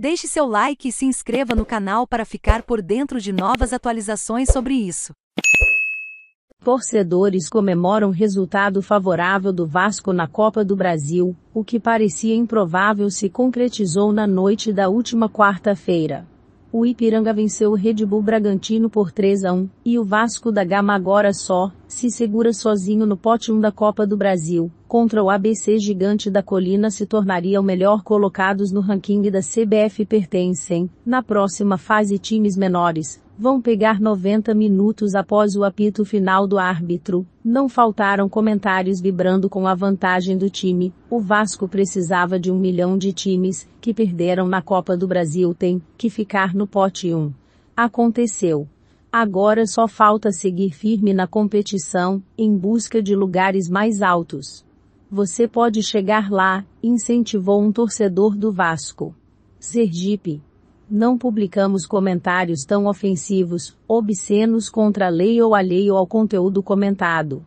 Deixe seu like e se inscreva no canal para ficar por dentro de novas atualizações sobre isso. Torcedores comemoram resultado favorável do Vasco na Copa do Brasil, o que parecia improvável se concretizou na noite da última quarta-feira. O Ipiranga venceu o Red Bull Bragantino por 3 a 1 e o Vasco da Gama agora só se segura sozinho no pote 1 da Copa do Brasil. Contra o ABC Gigante da Colina se tornaria o melhor colocados no ranking da CBF pertencem, na próxima fase times menores, vão pegar 90 minutos após o apito final do árbitro. Não faltaram comentários vibrando com a vantagem do time. O Vasco precisava de um milhão de times que perderam na Copa do Brasil tem que ficar no pote 1. Aconteceu. Agora só falta seguir firme na competição, em busca de lugares mais altos. Você pode chegar lá, incentivou um torcedor do Vasco. Sergipe. Não publicamos comentários tão ofensivos, obscenos contra a lei ou alheio ao conteúdo comentado.